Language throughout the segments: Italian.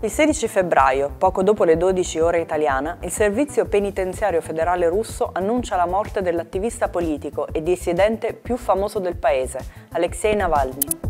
Il 16 febbraio, poco dopo le 12 ore italiana, il Servizio Penitenziario Federale russo annuncia la morte dell'attivista politico e dissidente più famoso del paese, Alexei Navalny.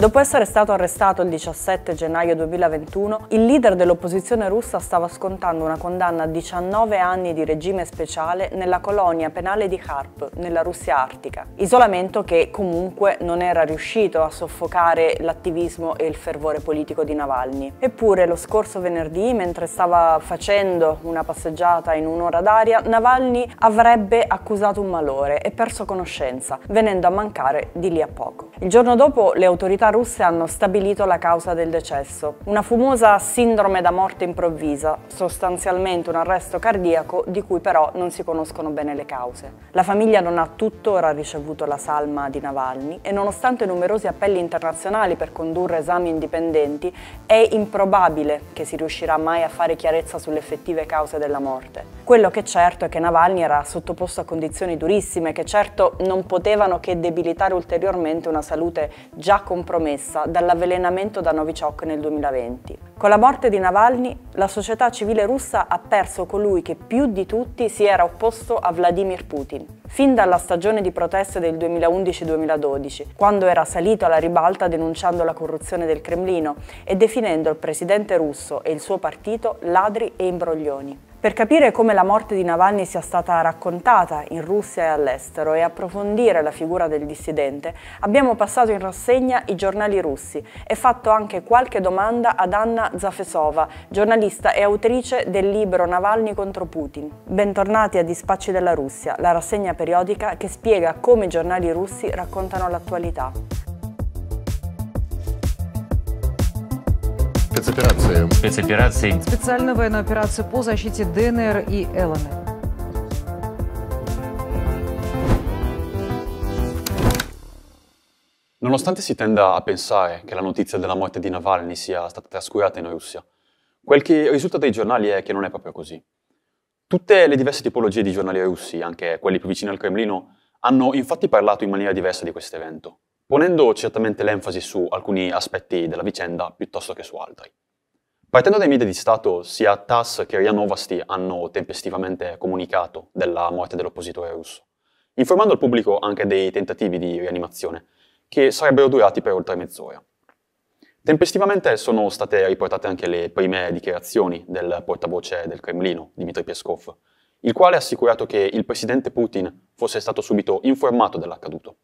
Dopo essere stato arrestato il 17 gennaio 2021, il leader dell'opposizione russa stava scontando una condanna a 19 anni di regime speciale nella colonia penale di Kharp, nella Russia artica. Isolamento che comunque non era riuscito a soffocare l'attivismo e il fervore politico di Navalny. Eppure lo scorso venerdì, mentre stava facendo una passeggiata in un'ora d'aria, Navalny avrebbe accusato un malore e perso conoscenza, venendo a mancare di lì a poco. Il giorno dopo le autorità russe hanno stabilito la causa del decesso. Una fumosa sindrome da morte improvvisa, sostanzialmente un arresto cardiaco di cui però non si conoscono bene le cause. La famiglia non ha tuttora ricevuto la salma di Navalny e nonostante numerosi appelli internazionali per condurre esami indipendenti, è improbabile che si riuscirà mai a fare chiarezza sulle effettive cause della morte. Quello che è certo è che Navalny era sottoposto a condizioni durissime che certo non potevano che debilitare ulteriormente una salute già compromessa dall'avvelenamento da Novichok nel 2020. Con la morte di Navalny, la società civile russa ha perso colui che più di tutti si era opposto a Vladimir Putin. Fin dalla stagione di proteste del 2011-2012, quando era salito alla ribalta denunciando la corruzione del Cremlino e definendo il presidente russo e il suo partito ladri e imbroglioni. Per capire come la morte di Navalny sia stata raccontata in Russia e all'estero e approfondire la figura del dissidente, abbiamo passato in rassegna i giornali russi e fatto anche qualche domanda ad Anna Zafesova, giornalista e autrice del libro Navalny contro Putin. Bentornati a Dispacci della Russia, la rassegna periodica che spiega come i giornali russi raccontano l'attualità. Спецоперациям. Спецоперациям. Специальная военная операция по защите ДНР и ЛНР. Nonostante si tenda a pensare che la notizia della morte di Navalny sia stata trascurata in Russia, quel che risulta dai giornali è che non è proprio così. Tutte le diverse tipologie di giornali russi, anche quelli più vicini al Cremlino, hanno infatti parlato in maniera diversa di questo evento, ponendo certamente l'enfasi su alcuni aspetti della vicenda piuttosto che su altri. Partendo dai media di Stato, sia TASS che RIA Novosti hanno tempestivamente comunicato della morte dell'oppositore russo, informando il pubblico anche dei tentativi di rianimazione, che sarebbero durati per oltre mezz'ora. Tempestivamente sono state riportate anche le prime dichiarazioni del portavoce del Cremlino, Dmitry Peskov, il quale ha assicurato che il presidente Putin fosse stato subito informato dell'accaduto.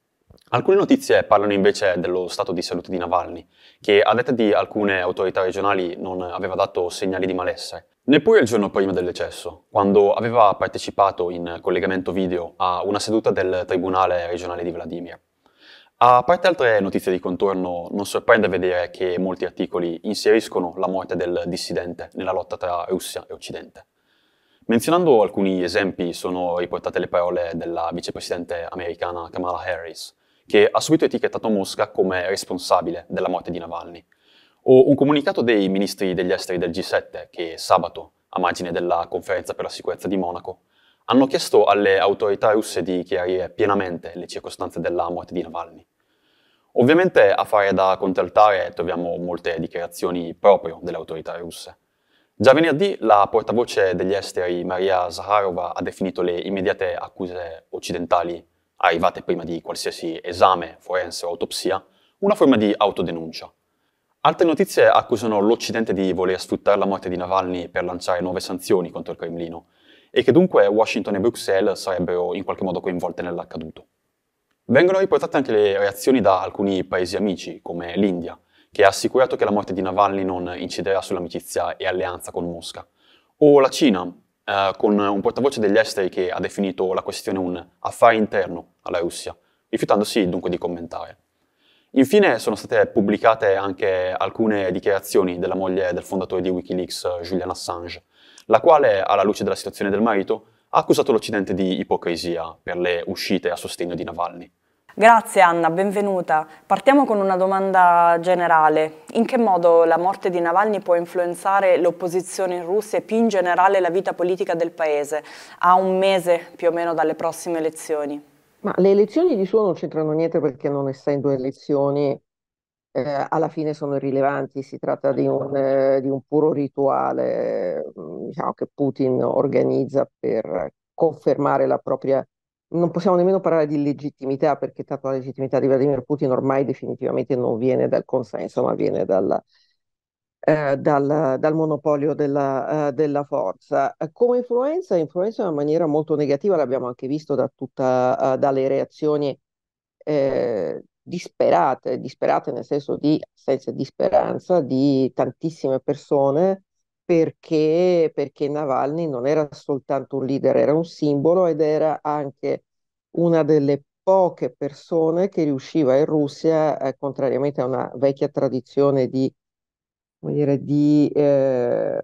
Alcune notizie parlano invece dello stato di salute di Navalny, che a detta di alcune autorità regionali non aveva dato segnali di malessere. Neppure il giorno prima del decesso, quando aveva partecipato in collegamento video a una seduta del Tribunale regionale di Vladimir. A parte altre notizie di contorno, non sorprende vedere che molti articoli inseriscono la morte del dissidente nella lotta tra Russia e Occidente. Menzionando alcuni esempi sono riportate le parole della vicepresidente americana Kamala Harris, che ha subito etichettato Mosca come responsabile della morte di Navalny, o un comunicato dei ministri degli esteri del G7 che sabato, a margine della conferenza per la sicurezza di Monaco, hanno chiesto alle autorità russe di chiarire pienamente le circostanze della morte di Navalny. Ovviamente a fare da contraltare troviamo molte dichiarazioni proprio delle autorità russe. Già venerdì la portavoce degli esteri Maria Zaharova ha definito le immediate accuse occidentali arrivate prima di qualsiasi esame, forense o autopsia, una forma di autodenuncia. Altre notizie accusano l'Occidente di voler sfruttare la morte di Navalny per lanciare nuove sanzioni contro il Cremlino e che dunque Washington e Bruxelles sarebbero in qualche modo coinvolte nell'accaduto. Vengono riportate anche le reazioni da alcuni paesi amici, come l'India, che ha assicurato che la morte di Navalny non inciderà sull'amicizia e alleanza con Mosca, o la Cina, eh, con un portavoce degli esteri che ha definito la questione un affare interno alla Russia, rifiutandosi dunque di commentare. Infine sono state pubblicate anche alcune dichiarazioni della moglie del fondatore di Wikileaks, Julian Assange, la quale, alla luce della situazione del marito, ha accusato l'Occidente di ipocrisia per le uscite a sostegno di Navalny. Grazie Anna, benvenuta. Partiamo con una domanda generale. In che modo la morte di Navalny può influenzare l'opposizione in Russia e più in generale la vita politica del paese a un mese più o meno dalle prossime elezioni? Ma le elezioni di suo non c'entrano niente perché non essendo elezioni eh, alla fine sono irrilevanti, si tratta di un, eh, di un puro rituale mm, diciamo, che Putin organizza per confermare la propria non possiamo nemmeno parlare di legittimità, perché tanto la legittimità di Vladimir Putin ormai definitivamente non viene dal consenso, ma viene dalla, eh, dal, dal, monopolio della, eh, della, forza. Come influenza, influenza in una maniera molto negativa, l'abbiamo anche visto da tutta, eh, dalle reazioni eh, disperate, disperate nel senso di assenza di speranza di tantissime persone perché, perché Navalny non era soltanto un leader, era un simbolo ed era anche una delle poche persone che riusciva in Russia, eh, contrariamente a una vecchia tradizione di, dire, di eh,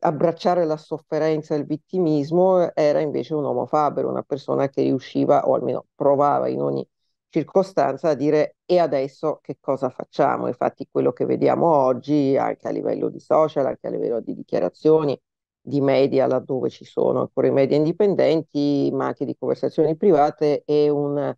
abbracciare la sofferenza e il vittimismo, era invece un uomo faber, una persona che riusciva, o almeno provava in ogni circostanza a dire e adesso che cosa facciamo? Infatti quello che vediamo oggi anche a livello di social, anche a livello di dichiarazioni, di media laddove ci sono ancora i media indipendenti, ma anche di conversazioni private, è un,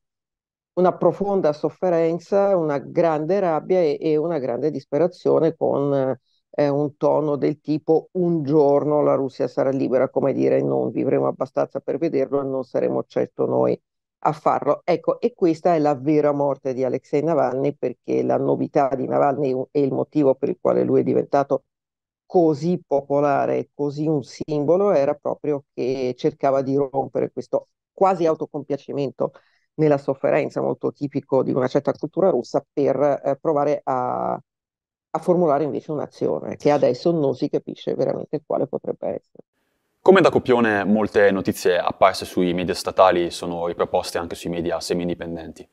una profonda sofferenza, una grande rabbia e, e una grande disperazione con eh, un tono del tipo un giorno la Russia sarà libera, come dire non vivremo abbastanza per vederlo e non saremo certo noi a farlo. Ecco, e questa è la vera morte di Alexei Navalny perché la novità di Navalny è il motivo per il quale lui è diventato così popolare, così un simbolo, era proprio che cercava di rompere questo quasi autocompiacimento nella sofferenza, molto tipico di una certa cultura russa, per eh, provare a, a formulare invece un'azione che adesso non si capisce veramente quale potrebbe essere. Come da copione molte notizie apparse sui media statali sono riproposte anche sui media semi-indipendenti.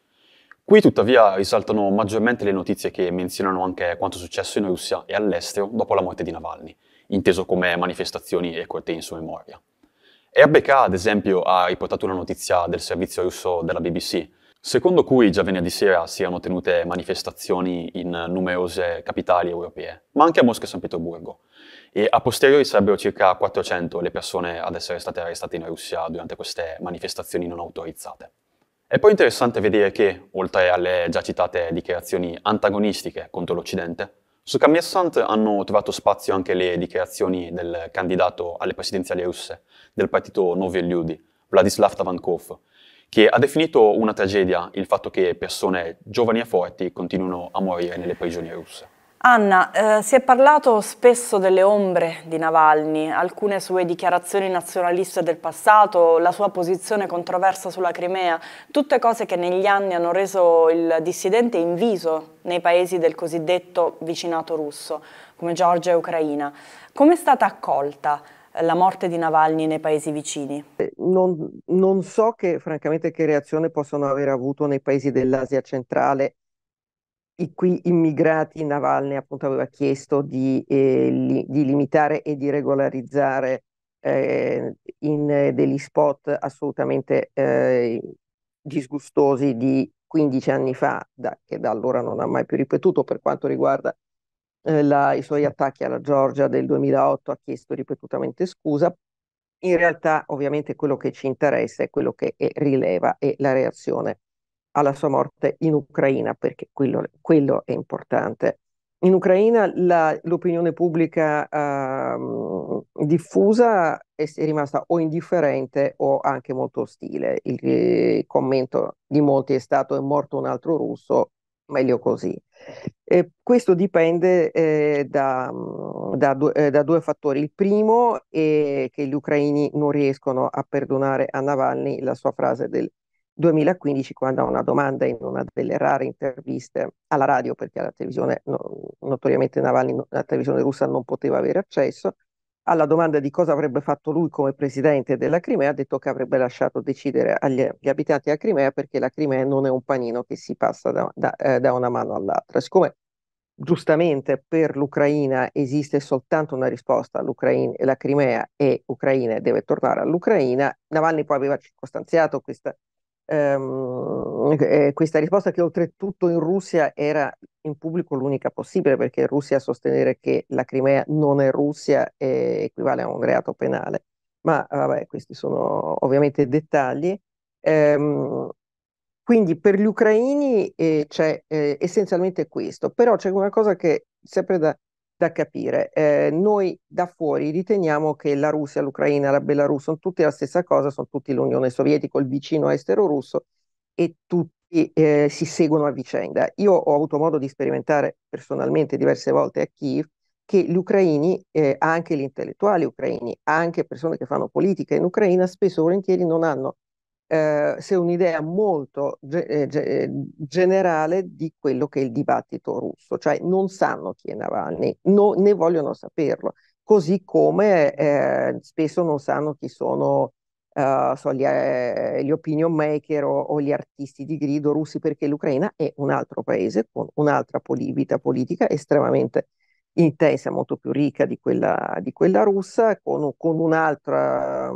Qui tuttavia risaltano maggiormente le notizie che menzionano anche quanto successo in Russia e all'estero dopo la morte di Navalny, inteso come manifestazioni e corte in sua memoria. RBK ad esempio ha riportato una notizia del servizio russo della BBC, secondo cui già venerdì sera si erano tenute manifestazioni in numerose capitali europee, ma anche a Mosca e San Pietroburgo, e a posteriori sarebbero circa 400 le persone ad essere state arrestate in Russia durante queste manifestazioni non autorizzate. È poi interessante vedere che, oltre alle già citate dichiarazioni antagonistiche contro l'Occidente, su Kamyassant hanno trovato spazio anche le dichiarazioni del candidato alle presidenziali russe del partito Novi Liudi, Vladislav Tavankov, che ha definito una tragedia il fatto che persone giovani e forti continuino a morire nelle prigioni russe. Anna, eh, si è parlato spesso delle ombre di Navalny, alcune sue dichiarazioni nazionaliste del passato, la sua posizione controversa sulla Crimea, tutte cose che negli anni hanno reso il dissidente inviso nei paesi del cosiddetto vicinato russo, come Georgia e Ucraina. Come è stata accolta eh, la morte di Navalny nei paesi vicini? Eh, non, non so che, francamente che reazione possono aver avuto nei paesi dell'Asia centrale i qui immigrati Navalny appunto aveva chiesto di, eh, li, di limitare e di regolarizzare eh, in eh, degli spot assolutamente eh, disgustosi di 15 anni fa, da, che da allora non ha mai più ripetuto per quanto riguarda eh, la, i suoi attacchi alla Georgia del 2008, ha chiesto ripetutamente scusa. In realtà ovviamente quello che ci interessa è quello che eh, è, rileva e la reazione alla sua morte in Ucraina, perché quello, quello è importante. In Ucraina la, l'opinione pubblica eh, diffusa è, è, rimasta o indifferente o anche molto ostile. Il, il, commento di molti è stato è morto un altro russo, meglio così. E questo dipende eh, da, da, due, eh, da, due fattori. Il primo è che gli ucraini non riescono a perdonare a Navalny la sua frase del 2015 quando a una domanda in una delle rare interviste alla radio, perché alla televisione, notoriamente Navalny, la televisione russa non poteva avere accesso, alla domanda di cosa avrebbe fatto lui come presidente della Crimea, ha detto che avrebbe lasciato decidere agli, agli abitanti della Crimea perché la Crimea non è un panino che si passa da, da, eh, da una mano all'altra. Siccome giustamente per l'Ucraina esiste soltanto una risposta, la Crimea è Ucraina e deve tornare all'Ucraina, Navalny poi aveva circostanziato questa eh, questa risposta che oltretutto in Russia era in pubblico l'unica possibile perché in Russia sostenere che la Crimea non è Russia eh, equivale a un reato penale. Ma eh, vabbè, questi sono ovviamente dettagli. Eh, quindi per gli ucraini eh, c'è eh, essenzialmente questo, però c'è una cosa che sempre da da capire. Eh, noi da fuori riteniamo che la Russia, l'Ucraina, la Belarus sono tutti la stessa cosa, sono tutti l'Unione Sovietica, il vicino estero russo e tutti eh, si seguono a vicenda. Io ho avuto modo di sperimentare personalmente diverse volte a Kiev che gli ucraini, eh, anche gli intellettuali ucraini, anche persone che fanno politica in Ucraina, spesso e volentieri non hanno eh, se un'idea molto ge- eh, ge- eh, generale di quello che è il dibattito russo, cioè non sanno chi è Navalny, no, né vogliono saperlo, così come eh, spesso non sanno chi sono Uh, so, gli, eh, gli, opinion maker o, o, gli artisti di grido russi, perché l'Ucraina è un altro paese con un'altra poli- vita politica estremamente intensa, molto più ricca di quella, di quella russa, con, con un'altra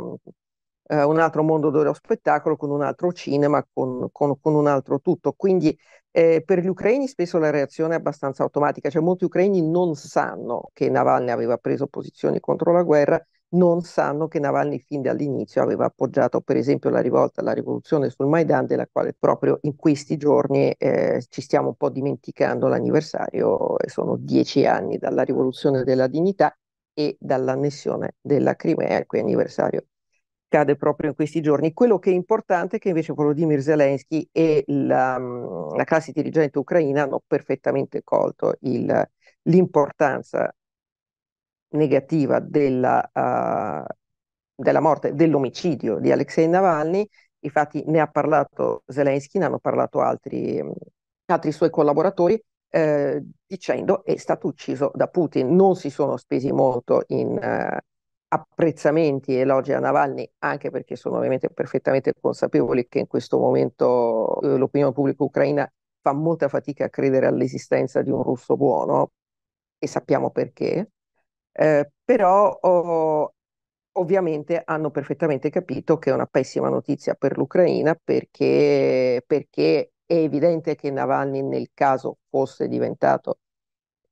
eh, un altro mondo dello spettacolo, con un altro cinema, con, con, con un altro tutto. Quindi eh, per gli ucraini spesso la reazione è abbastanza automatica, cioè molti ucraini non sanno che Navalny aveva preso posizioni contro la guerra, non sanno che Navalny fin dall'inizio aveva appoggiato per esempio la rivolta alla rivoluzione sul Maidan, della quale proprio in questi giorni eh, ci stiamo un po' dimenticando l'anniversario, sono dieci anni dalla rivoluzione della dignità e dall'annessione della Crimea, il cui anniversario accade proprio in questi giorni. Quello che è importante è che invece Volodymyr Zelensky e la, mm, la classe dirigente ucraina hanno perfettamente colto il, l'importanza negativa della, uh, della morte, dell'omicidio di Alexei Navalny. Infatti ne ha parlato Zelensky, ne hanno parlato altri, mm, altri suoi collaboratori, eh, dicendo è stato ucciso da Putin. Non si sono spesi molto in... Uh, apprezzamenti e elogi a Navalny, anche perché sono ovviamente perfettamente consapevoli che in questo momento eh, l'opinione pubblica ucraina fa molta fatica a credere all'esistenza di un russo buono e sappiamo perché, eh, però oh, ovviamente hanno perfettamente capito che è una pessima notizia per l'Ucraina perché, perché è evidente che Navalny nel caso fosse diventato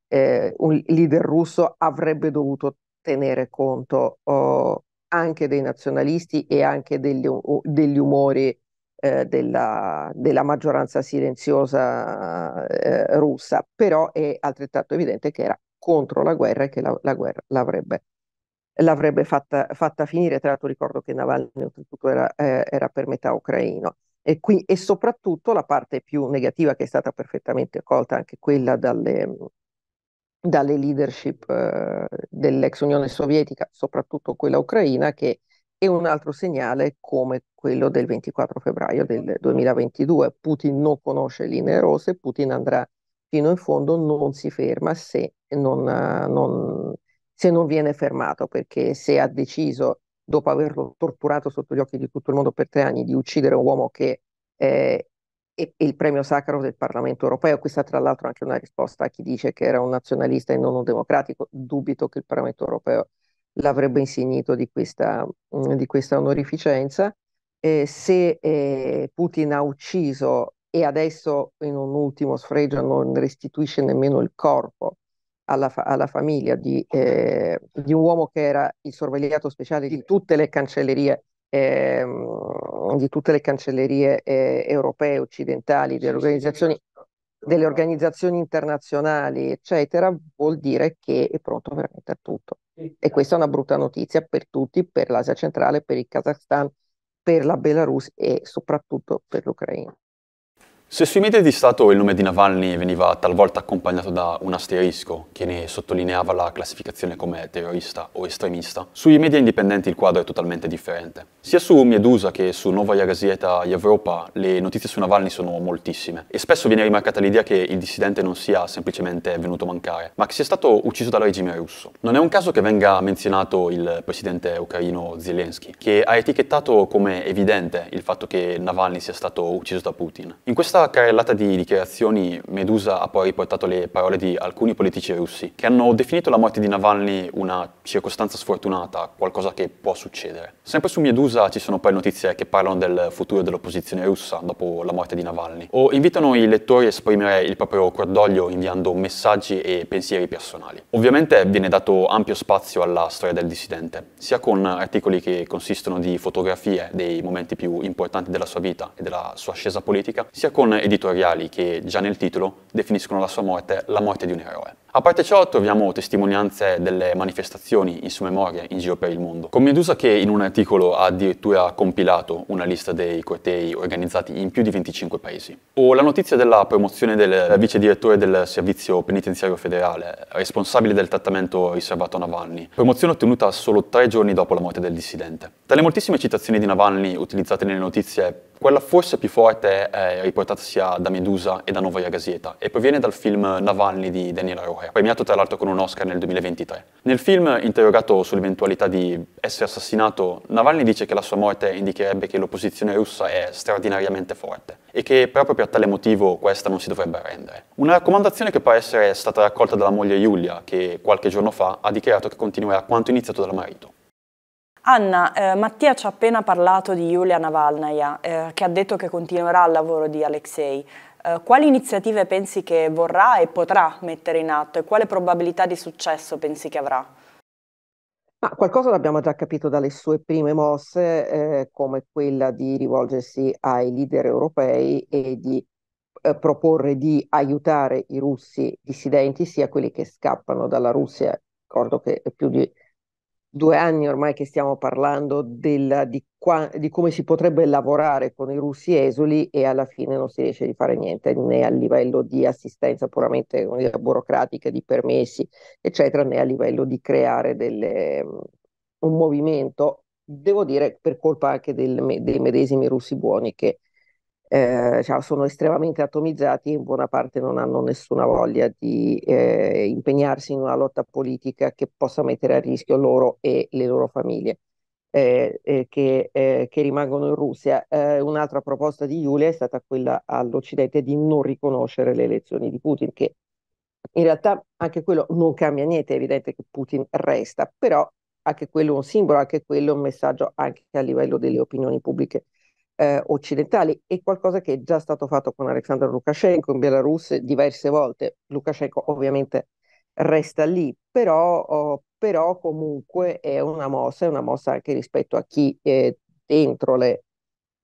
eh, un leader russo avrebbe dovuto tenere conto oh, anche dei nazionalisti e anche degli, degli umori eh, della, della, maggioranza silenziosa eh, russa, però è altrettanto evidente che era contro la guerra e che la, la guerra l'avrebbe, l'avrebbe fatta, fatta, finire. Tra l'altro ricordo che Navalny oltretutto era, eh, era per metà ucraino. E, qui, e soprattutto la parte più negativa che è stata perfettamente accolta anche quella dalle, dalle leadership eh, dell'ex Unione Sovietica, soprattutto quella ucraina, che è un altro segnale come quello del 24 febbraio del 2022. Putin non conosce linee rosse, Putin andrà fino in fondo, non si ferma se non, non, se non viene fermato, perché se ha deciso, dopo averlo torturato sotto gli occhi di tutto il mondo per tre anni, di uccidere un uomo che eh, e, e il premio Sacro del Parlamento europeo. Questa tra l'altro è anche una risposta a chi dice che era un nazionalista e non un democratico. Dubito che il Parlamento europeo l'avrebbe insignito di questa, mm, di questa onorificenza. Eh, se eh, Putin ha ucciso e adesso in un ultimo sfregio non restituisce nemmeno il corpo alla, fa- alla famiglia di, eh, di, un uomo che era il sorvegliato speciale di tutte le cancellerie ehm, di tutte le cancellerie eh, europee, occidentali, delle organizzazioni, certo, certo. delle organizzazioni internazionali, eccetera, vuol dire che è pronto veramente a tutto. E certo. questa è una brutta notizia per tutti, per l'Asia centrale, per il Kazakhstan, per la Belarus e soprattutto per l'Ucraina. Se sui media di Stato il nome di Navalny veniva talvolta accompagnato da un asterisco che ne sottolineava la classificazione come terrorista o estremista, sui media indipendenti il quadro è totalmente differente. Sia su Medusa che su Nova Gazeta Evropa le notizie su Navalny sono moltissime e spesso viene rimarcata l'idea che il dissidente non sia semplicemente venuto a mancare, ma che sia stato ucciso dal regime russo. Non è un caso che venga menzionato il presidente ucraino Zelensky, che ha etichettato come evidente il fatto che Navalny sia stato ucciso da Putin. In questa carrellata di dichiarazioni Medusa ha poi riportato le parole di alcuni politici russi, che hanno definito la morte di Navalny una circostanza sfortunata, qualcosa che può succedere. Sempre su Medusa ci sono poi notizie che parlano del futuro dell'opposizione russa dopo la morte di Navalny, o invitano i lettori a esprimere il proprio cordoglio inviando messaggi e pensieri personali. Ovviamente viene dato ampio spazio alla storia del dissidente, sia con articoli che consistono di fotografie dei momenti più importanti della sua vita e della sua ascesa politica, sia con editoriali che, già nel titolo, definiscono la sua morte la morte di un eroe. A parte ciò troviamo testimonianze delle manifestazioni in sua memoria in giro per il mondo, con Medusa che in un articolo ha addirittura compilato una lista dei cortei organizzati in più di 25 paesi. O la notizia della promozione del vice direttore del servizio penitenziario federale, responsabile del trattamento riservato a Navalny, promozione ottenuta solo tre giorni dopo la morte del dissidente. Tra le moltissime citazioni di Navalny utilizzate nelle notizie quella forse più forte è riportata sia da Medusa e da Novaya Gazeta e proviene dal film Navalny di Daniel Rohe, premiato tra l'altro con un Oscar nel 2023. Nel film, interrogato sull'eventualità di essere assassinato, Navalny dice che la sua morte indicherebbe che l'opposizione russa è straordinariamente forte e che proprio a tale motivo questa non si dovrebbe arrendere. Una raccomandazione che pare essere stata raccolta dalla moglie Giulia, che qualche giorno fa ha dichiarato che continuerà quanto iniziato dal marito. Anna, eh, Mattia ci ha appena parlato di Yulia Navalnaya, eh, che ha detto che continuerà il lavoro di Alexei. Eh, quali iniziative pensi che vorrà e potrà mettere in atto e quale probabilità di successo pensi che avrà? Ma qualcosa l'abbiamo già capito dalle sue prime mosse, eh, come quella di rivolgersi ai leader europei e di eh, proporre di aiutare i russi dissidenti, sia quelli che scappano dalla Russia, ricordo che più di due anni ormai che stiamo parlando del, di, qua, di, come si potrebbe lavorare con i russi esuli e alla fine non si riesce a fare niente né a livello di assistenza puramente burocratica, di permessi, eccetera, né a livello di creare delle, mm, un movimento, devo dire per colpa anche del, dei medesimi russi buoni che eh, cioè sono estremamente atomizzati e in buona parte non hanno nessuna voglia di eh, impegnarsi in una lotta politica che possa mettere a rischio loro e le loro famiglie. Eh, eh, che, eh, che, rimangono in Russia. Eh, un'altra proposta di Giulia è stata quella all'Occidente di non riconoscere le elezioni di Putin, che in realtà anche quello non cambia niente, è evidente che Putin resta, però anche quello è un simbolo, anche quello è un messaggio anche a livello delle opinioni pubbliche eh, occidentali è qualcosa che è già stato fatto con Alexander Lukashenko in Bielorussia diverse volte. Lukashenko ovviamente resta lì, però, oh, però comunque è una mossa, è una mossa anche rispetto a chi eh, dentro le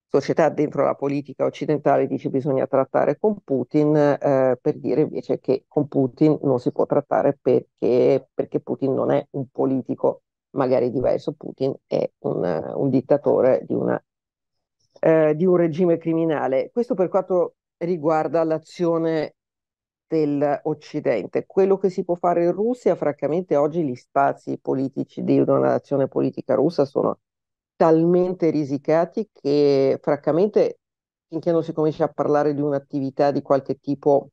società, dentro la politica occidentale dice che bisogna trattare con Putin, eh, per dire invece che con Putin non si può trattare perché, perché Putin non è un politico magari diverso, Putin è un, un dittatore di una eh, di un regime criminale. Questo per quanto riguarda l'azione dell'Occidente. Quello che si può fare in Russia, francamente, oggi gli spazi politici di una nazione politica russa sono talmente risicati che, francamente, finché non si comincia a parlare di un'attività di qualche tipo,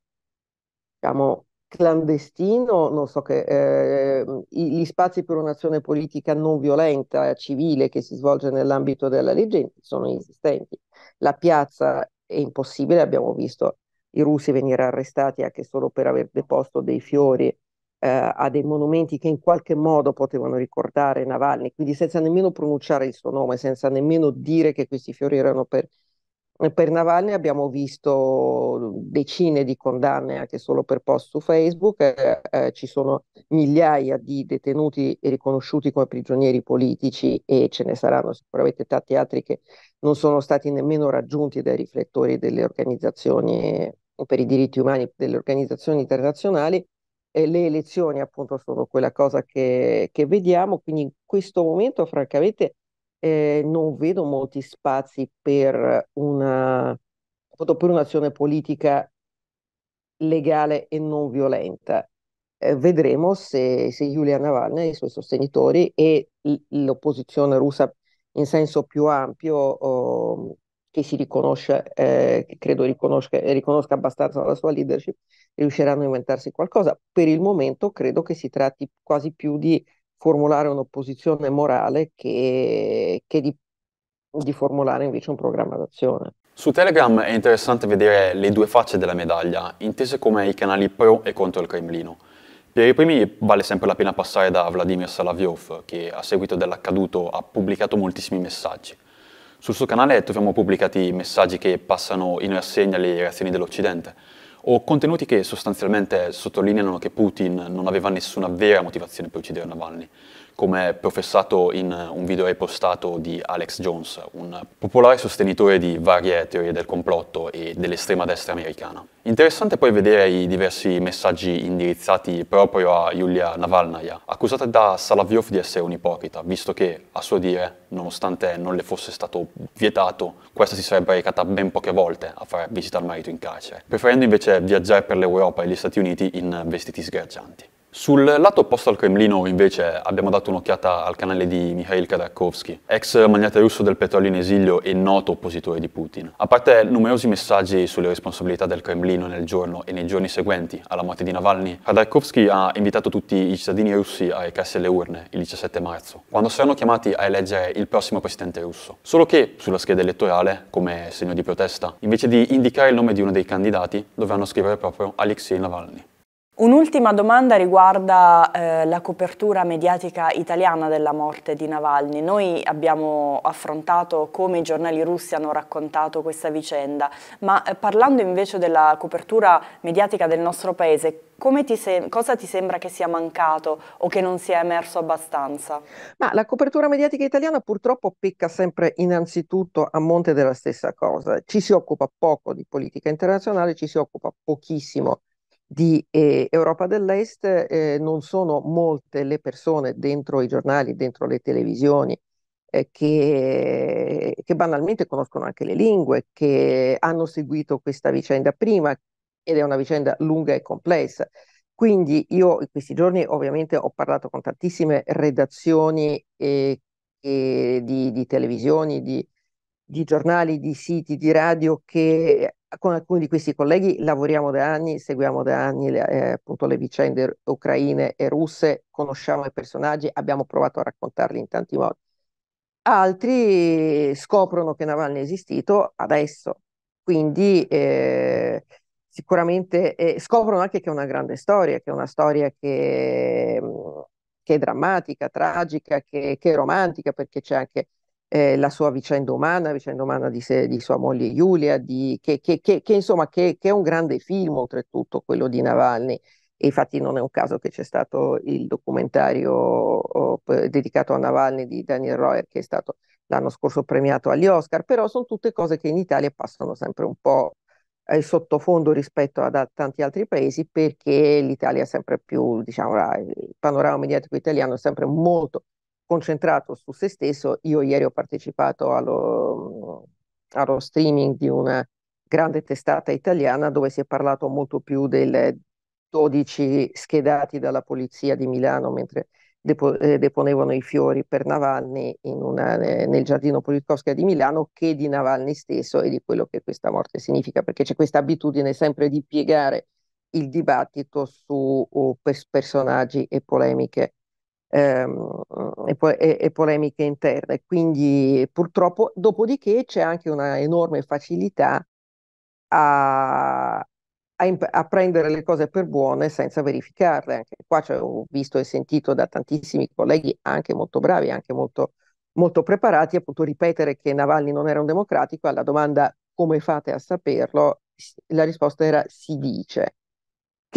diciamo, clandestino, non so che, eh, gli spazi per un'azione politica non violenta, civile, che si svolge nell'ambito della legge, sono inesistenti. La piazza è impossibile, abbiamo visto i russi venire arrestati anche solo per aver deposto dei fiori eh, a dei monumenti che in qualche modo potevano ricordare Navalny, quindi senza nemmeno pronunciare il suo nome, senza nemmeno dire che questi fiori erano per per Navalny abbiamo visto decine di condanne anche solo per post su Facebook, eh, eh, ci sono migliaia di detenuti riconosciuti come prigionieri politici e ce ne saranno sicuramente tanti altri che non sono stati nemmeno raggiunti dai riflettori delle organizzazioni per i diritti umani, delle organizzazioni internazionali. E le elezioni appunto sono quella cosa che, che vediamo, quindi in questo momento francamente eh, non vedo molti spazi per una, per un'azione politica legale e non violenta. Eh, vedremo se, se Yulia Navalny e i suoi sostenitori e l'opposizione russa in senso più ampio oh, che si riconosce, eh, che credo riconosca, riconosca abbastanza la sua leadership, riusciranno a inventarsi qualcosa. Per il momento credo che si tratti quasi più di formulare un'opposizione morale che, che di, di formulare invece un programma d'azione. Su Telegram è interessante vedere le due facce della medaglia, intese come i canali pro e contro il Cremlino. Per i primi vale sempre la pena passare da Vladimir Solovyov, che a seguito dell'accaduto ha pubblicato moltissimi messaggi. Sul suo canale troviamo pubblicati messaggi che passano in rassegna le reazioni dell'Occidente, o contenuti che sostanzialmente sottolineano che Putin non aveva nessuna vera motivazione per uccidere Navalny come professato in un video ripostato di Alex Jones, un popolare sostenitore di varie teorie del complotto e dell'estrema destra americana. Interessante poi vedere i diversi messaggi indirizzati proprio a Yulia Navalnaya, accusata da Salaviov di essere un ipocrita, visto che, a suo dire, nonostante non le fosse stato vietato, questa si sarebbe recata ben poche volte a fare visita al marito in carcere, preferendo invece viaggiare per l'Europa e gli Stati Uniti in vestiti sgargianti. Sul lato opposto al Cremlino, invece, abbiamo dato un'occhiata al canale di Mikhail Khodorkovsky, ex magnate russo del petrolio in esilio e noto oppositore di Putin. A parte numerosi messaggi sulle responsabilità del Cremlino nel giorno e nei giorni seguenti alla morte di Navalny, Khodorkovsky ha invitato tutti i cittadini russi a recarsi alle urne il 17 marzo, quando saranno chiamati a eleggere il prossimo presidente russo. Solo che, sulla scheda elettorale, come segno di protesta, invece di indicare il nome di uno dei candidati, dovranno scrivere proprio Alexei Navalny. Un'ultima domanda riguarda eh, la copertura mediatica italiana della morte di Navalny. Noi abbiamo affrontato come i giornali russi hanno raccontato questa vicenda, ma eh, parlando invece della copertura mediatica del nostro paese, ti cosa ti sembra che sia mancato o che non sia emerso abbastanza? Ma la copertura mediatica italiana purtroppo picca sempre innanzitutto a monte della stessa cosa. Ci si occupa poco di politica internazionale, ci si occupa pochissimo di eh, Europa dell'Est eh, non sono molte le persone dentro i giornali, dentro le televisioni, eh, che, che, banalmente conoscono anche le lingue, che hanno seguito questa vicenda prima ed è una vicenda lunga e complessa. Quindi io in questi giorni ovviamente ho parlato con tantissime redazioni ehm, e, e di, di televisioni, di, di giornali, di siti, di radio che con alcuni di questi colleghi lavoriamo da anni, seguiamo da anni le, eh, appunto le vicende ucraine e russe, conosciamo i personaggi, abbiamo provato a raccontarli in tanti modi. Altri scoprono che Navalny è esistito adesso, quindi eh, sicuramente eh, scoprono anche che è una grande storia, che è una storia che, che è drammatica, tragica, che, che è romantica, perché c'è anche eh, la sua vicenda umana, la vicenda umana di, sé, di sua moglie Giulia, di, che, che, che, che, insomma che, è un grande film oltretutto quello di Navalny. E infatti non è un caso che c'è stato il documentario oh, dedicato a Navalny di Daniel Royer che è stato l'anno scorso premiato agli Oscar, però sono tutte cose che in Italia passano sempre un po' eh, sottofondo rispetto ad a tanti altri paesi perché l'Italia è sempre più, diciamo, il panorama mediatico italiano è sempre molto concentrato su se stesso. Io ieri ho partecipato allo, allo streaming di una grande testata italiana dove si è parlato molto più delle 12 schedati dalla polizia di Milano mentre depo- eh, deponevano i fiori per Navalny una, nel giardino Politkovskaya di Milano che di Navalny stesso e di quello che questa morte significa, perché c'è questa abitudine sempre di piegare il dibattito su oh, pers- personaggi e polemiche Ehm, e, po- e, e, polemiche interne. Quindi purtroppo, dopodiché c'è anche una enorme facilità a, a, imp- a prendere le cose per buone senza verificarle. Anche qua ho visto e sentito da tantissimi colleghi, anche molto bravi, anche molto, molto preparati, appunto ripetere che Navalny non era un democratico alla domanda come fate a saperlo, la risposta era si dice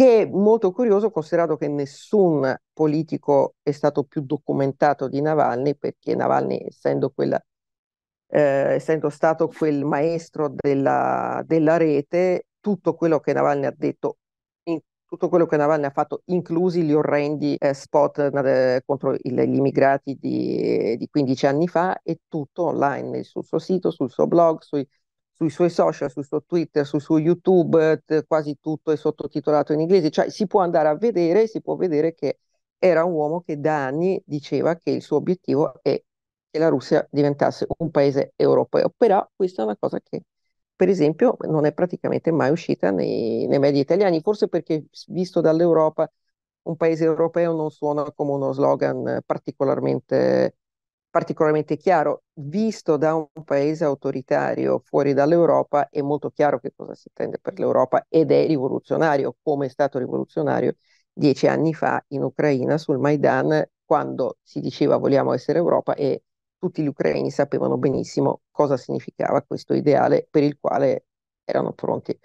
che è molto curioso considerato che nessun politico è stato più documentato di Navalny, perché Navalny, essendo, quella, eh, essendo stato quel maestro della, della rete, tutto quello che Navalny ha detto tutto quello che Navalny ha fatto, inclusi gli orrendi eh, spot eh, contro il, gli immigrati di, di, 15 anni fa, è tutto online sul suo sito, sul suo blog, sui, sui suoi social, sul suo Twitter, sul suo YouTube, eh, t- quasi tutto è sottotitolato in inglese, cioè si può andare a vedere, si può vedere che era un uomo che da anni diceva che il suo obiettivo è che la Russia diventasse un paese europeo, però questa è una cosa che per esempio non è praticamente mai uscita nei, nei media italiani, forse perché visto dall'Europa un paese europeo non suona come uno slogan eh, particolarmente particolarmente chiaro, visto da un paese autoritario fuori dall'Europa, è molto chiaro che cosa si intende per l'Europa ed è rivoluzionario, come è stato rivoluzionario dieci anni fa in Ucraina sul Maidan, quando si diceva vogliamo essere Europa e tutti gli ucraini sapevano benissimo cosa significava questo ideale per il quale erano pronti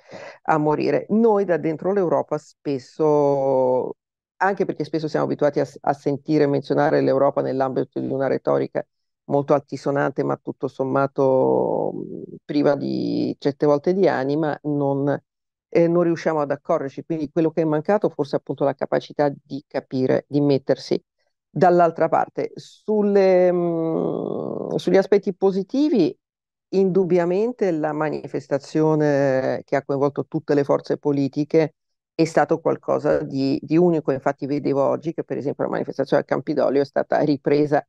a morire. Noi da dentro l'Europa spesso anche perché spesso siamo abituati a, a sentire menzionare l'Europa nell'ambito di una retorica molto altisonante, ma tutto sommato mhmm, priva di certe volte di anima, non, eh, non riusciamo ad accorgerci. Quindi quello che è mancato forse è appunto la capacità di capire, di mettersi dall'altra parte. Sulle, mh, mhmm, sugli aspetti positivi, indubbiamente la manifestazione che ha coinvolto tutte le forze politiche è stato qualcosa di, di, unico. Infatti vedevo oggi che per esempio la manifestazione al Campidoglio è stata ripresa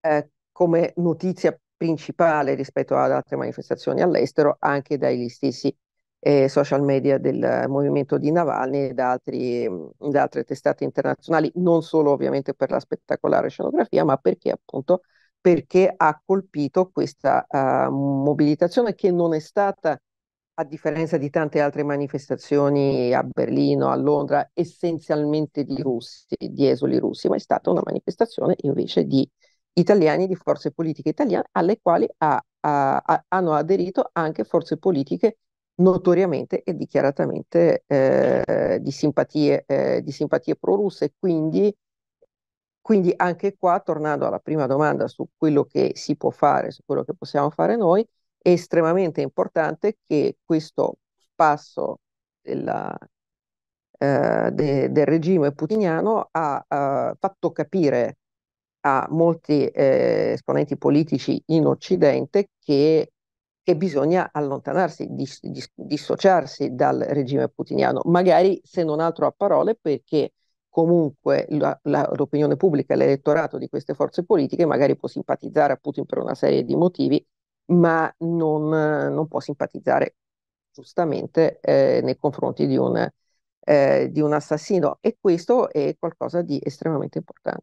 eh, come notizia principale rispetto ad altre manifestazioni all'estero anche dagli stessi eh, social media del movimento di Navalny e da, altri, mm, da altre testate internazionali, non solo ovviamente per la spettacolare scenografia, ma perché appunto perché ha colpito questa uh, mobilitazione che non è stata a differenza di tante altre manifestazioni a Berlino, a Londra, essenzialmente di russi, di esuli russi, ma è stata una manifestazione invece di italiani, di forze politiche italiane, alle quali ha, ha, ha, hanno aderito anche forze politiche notoriamente e dichiaratamente eh, di simpatie, eh, di simpatie prorusse. Quindi, quindi anche qua, tornando alla prima domanda su quello che si può fare, su quello che possiamo fare noi, è estremamente importante che questo passo della, eh, de, del regime putiniano ha eh, fatto capire a molti eh, esponenti politici in Occidente che, che bisogna allontanarsi, dis, dis, dissociarsi dal regime putiniano, magari se non altro a parole perché comunque la, la, l'opinione pubblica, l'elettorato di queste forze politiche magari può simpatizzare a Putin per una serie di motivi, ma non, non può simpatizzare giustamente eh, nei confronti di un, eh, di un assassino e questo è qualcosa di estremamente importante.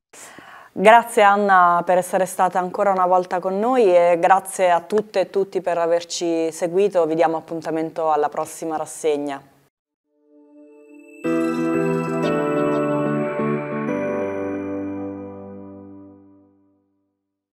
Grazie Anna per essere stata ancora una volta con noi e grazie a tutte e tutti per averci seguito. Vi diamo appuntamento alla prossima rassegna.